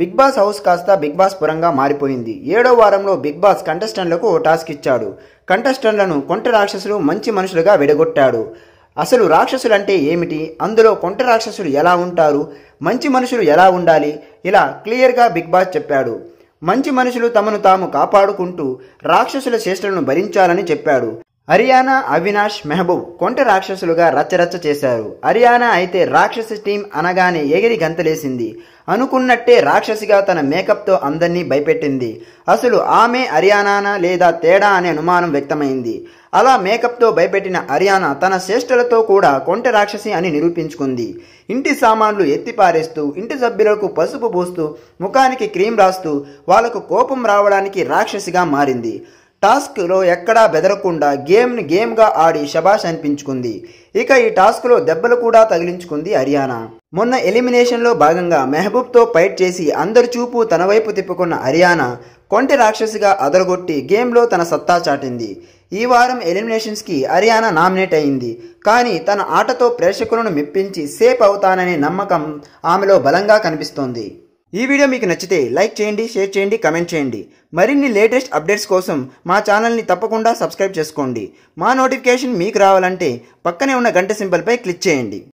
big Boss house కాస్త Bigg Boss పురంగా మారిపోయింది ఏడో వారంలో బిగ్ బాస్ కంటెస్టెంట్లకు టాస్క్ ఇచ్చాడు కంటెస్టెంట్లను కొంట రాక్షసులు మంచి మనుషులుగా విడగొట్టాడు అసలు రాక్షసులంటే ఏమిటి అందులో కొంట రాక్షసులు ఎలా ఉంటారు మంచి మనుషులు ఎలా ఉండాలి ఇలా క్లియర్గా బిగ్ బాస్ చెప్పాడు మంచి మనుషులు తమను తాము కాపాడుకుంటూ రాక్షసుల చేష్టలను భరించాలని చెప్పాడు హరియానా అవినాష్ మెహబూబ్ కొంట రాక్షసులుగా రచ్చరచ్చ చేశారు హరియానా అయితే రాక్షసి టీం అనగానే ఎగిరి గంతలేసింది అనుకున్నట్టే రాక్షసిగా తన మేకప్తో అందరినీ భయపెట్టింది అసలు ఆమె హరియానా లేదా తేడా అనే అనుమానం వ్యక్తమైంది అలా మేకప్తో భయపెట్టిన హరియానా తన శ్రేష్ఠులతో కూడా కొంట రాక్షసి అని నిరూపించుకుంది ఇంటి సామాన్లు ఎత్తిపారేస్తూ ఇంటి సభ్యులకు పసుపు పూస్తూ ముఖానికి క్రీమ్ రాస్తూ వాళ్లకు కోపం రావడానికి రాక్షసిగా మారింది టాస్క్లో ఎక్కడా బెదరకుండా గేమ్ని గేమ్గా ఆడి శభాష్ అనిపించుకుంది ఇక ఈ టాస్క్లో దెబ్బలు కూడా తగిలించుకుంది హర్యానా మొన్న ఎలిమినేషన్లో భాగంగా మెహబూబ్తో ఫైట్ చేసి అందరి చూపు తన వైపు తిప్పుకున్న హర్యానా కొంటి రాక్షసిగా అదరగొట్టి గేమ్లో తన సత్తా చాటింది ఈ వారం ఎలిమినేషన్స్కి హర్యానా నామినేట్ అయింది కానీ తన ఆటతో ప్రేక్షకులను మెప్పించి సేఫ్ అవుతాననే నమ్మకం ఆమెలో బలంగా కనిపిస్తోంది ఈ వీడియో మీకు నచ్చితే లైక్ చేయండి షేర్ చేయండి కమెంట్ చేయండి మరిన్ని లేటెస్ట్ అప్డేట్స్ కోసం మా ఛానల్ని తప్పకుండా సబ్స్క్రైబ్ చేసుకోండి మా నోటిఫికేషన్ మీకు రావాలంటే పక్కనే ఉన్న గంట సింబల్పై క్లిక్ చేయండి